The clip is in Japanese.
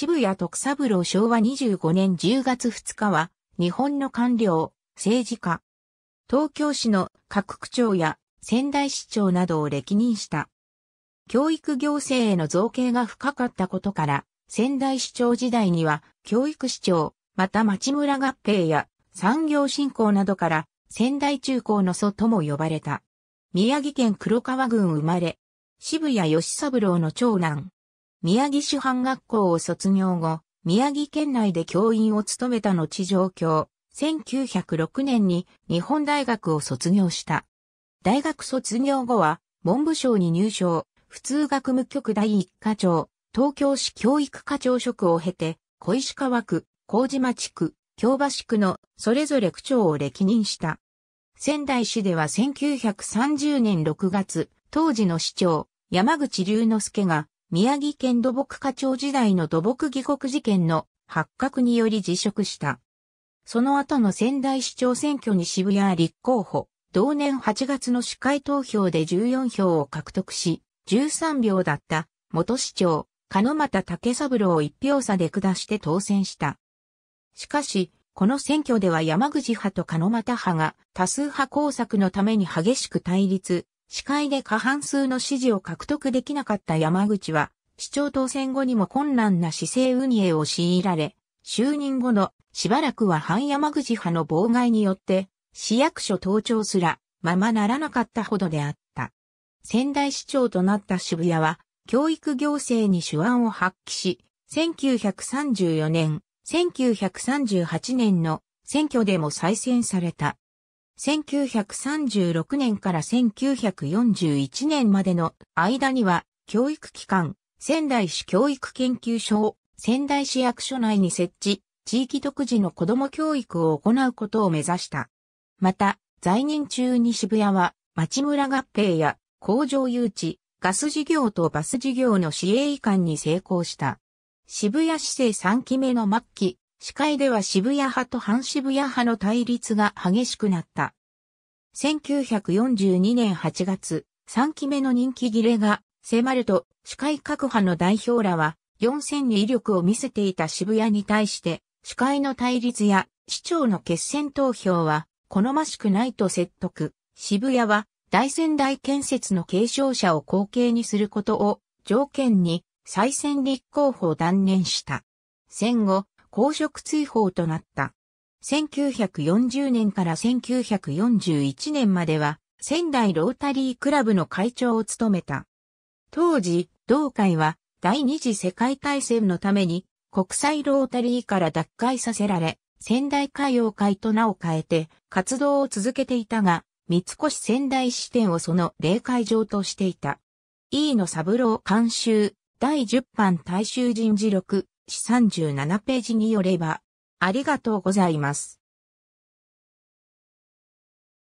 渋谷徳三郎昭和25年10月2日は、日本の官僚、政治家、東京市の各区長や仙台市長などを歴任した。教育行政への造形が深かったことから、仙台市長時代には、教育市長、また町村合併や産業振興などから、仙台中高の祖とも呼ばれた。宮城県黒川郡生まれ、渋谷義三郎の長男、宮城市藩学校を卒業後、宮城県内で教員を務めた後上京、1906年に日本大学を卒業した。大学卒業後は、文部省に入省、普通学務局第一課長、東京市教育課長職を経て、小石川区、麹町区、京橋区のそれぞれ区長を歴任した。仙台市では1930年6月、当時の市長、山口龍之介が宮城県土木課長時代の土木議国事件の発覚により辞職した。その後の仙台市長選挙に渋谷立候補、同年8月の市会投票で14票を獲得し、13票だった元市長、鹿又竹三郎を1票差で下して当選した。しかし、この選挙では山口派と鹿又派が多数派工作のために激しく対立、司会で過半数の支持を獲得できなかった山口は、市長当選後にも困難な市政運営を強いられ、就任後のしばらくは反山口派の妨害によって、市役所登庁すらままならなかったほどであった。仙台市長となった渋谷は、教育行政に手腕を発揮し、1934年、1938年の選挙でも再選された。1936年から1941年までの間には、教育機関、仙台市教育研究所を仙台市役所内に設置、地域独自の子ども教育を行うことを目指した。また、在任中に渋谷は、町村合併や工場誘致、ガス事業とバス事業の市営移管に成功した。渋谷市政3期目の末期、司会では渋谷派と反渋谷派の対立が激しくなった。1942年8月、3期目の人気切れが迫ると、司会各派の代表らは、4 0に威力を見せていた渋谷に対して、司会の対立や市長の決選投票は好ましくないと説得。渋谷は大仙台建設の継承者を後継にすることを条件に再選立候補を断念した。戦後、公職追放となった。1940年から1941年までは仙台ロータリークラブの会長を務めた。当時、同会は第二次世界大戦のために国際ロータリーから脱会させられ、仙台海洋会と名を変えて活動を続けていたが、三越仙台支店をその霊会場としていた。E の三郎監修、第10版大衆人事録、37ページによれば、ありがとうございます。